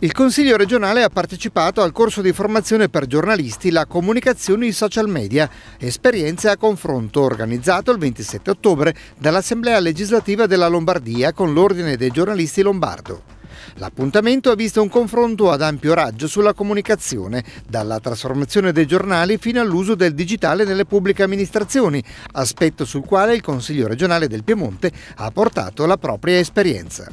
Il Consiglio regionale ha partecipato al corso di formazione per giornalisti La comunicazione in social media, esperienze a confronto organizzato il 27 ottobre dall'Assemblea legislativa della Lombardia con l'Ordine dei giornalisti lombardo. L'appuntamento ha visto un confronto ad ampio raggio sulla comunicazione, dalla trasformazione dei giornali fino all'uso del digitale nelle pubbliche amministrazioni, aspetto sul quale il Consiglio regionale del Piemonte ha portato la propria esperienza.